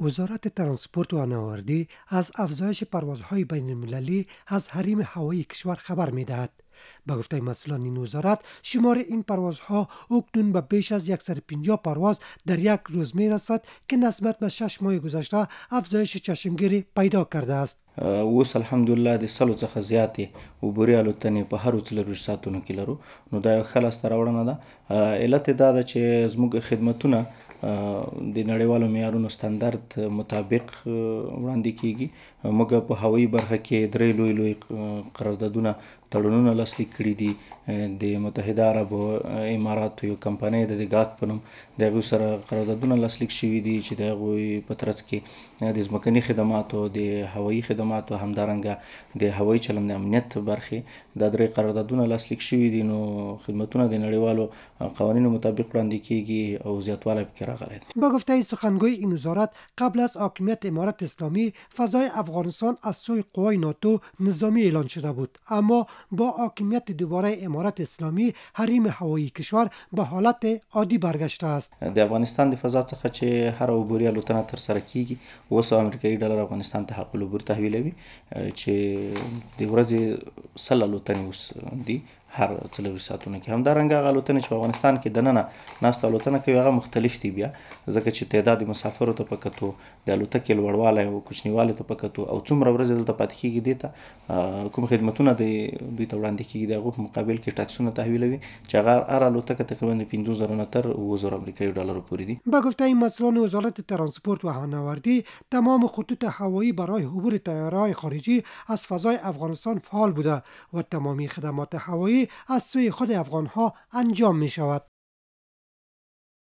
وزارت ترانسپورت و نوردی از افزایش پروازهای بین المللی از حریم هوایی کشور خبر می دهد. به گفته مسئولان این وزارت شمار این پروازها اکنون به بیش از 150 پرواز در یک روز می رسد که نسبت به شش ماه گذشته افزایش چشمگیری پیدا کرده است اوس الحمدلله د سلو څخه زیاتې عبوري الوتنې په هر څلور ساعتونو کې لرو نو دا یو ښه لاسته راوړنه ده علت دا ده چې زموږ خدمتونه د نړیوالو معیارونو ستاندارد مطابق وړاندې کیږي موږ په هوایي برخه کې درې لوی لوی قراردادونه تړونونه لاسلیک کړي دي د متحده عرب امارات یو کمپنۍ د ګاک په نوم د هغوی سره قراردادونه لاسلیک شوي دي چې د هغوی په ترڅ کې د ځمکني خدماتو د هوایي خدماتو همدارنګه د هوایي چلند د امنیت برخې دا درې قراردادونه لاسلیک شوي دي نو خدمتونه د نړیوالو قوانینو مطابق وړاندې کیږي او زیاتوالی پکې راغلی به گفته سخنگوی این وزارت قبل از حاکمیت امارت اسلامی فضای افغانستان از سوی قوای ناتو نظامی اعلان شده بود اما با حاکمیت دوباره امارت اسلامی حریم هوایی کشور به حالت عادی برگشته است د افغانستان د فضا څخه چې هر عبوري الوتنه تر سره کیږي اوس امریکایي ډالر افغانستان ته حق العبور تحویلوي چې د ورځې سل الوتنې اوس دي هر څلور ساعتونه کې همدارنګه هغه الوتنې چې په افغانستان کې دننه ناست الوتنه کوي هغه مختلف دي بیا ځکه چې تعداد مسافرو ته پکتو د الوتکې لوړوالی او کوچنیوالی ته پکتو او څومره ورځې دلته پاتې کیږي دې ته کوم خدمتونه د دوی ته وړاندې کیږي د هغو په مقابل کې ټاکسونه تحویلوي چې هغه هر الوتکه تقریبا د 15000 نه تر 2000 امریکایي ډالر پورې دي با گفته این مسئولان وزارت ترانسپورت و هانوردی تمام خطوط هوایی برای عبور تیارهای خارجی از فضای افغانستان فعال بوده و تمامی خدمات هوایی از سوی خود ها انجام می شود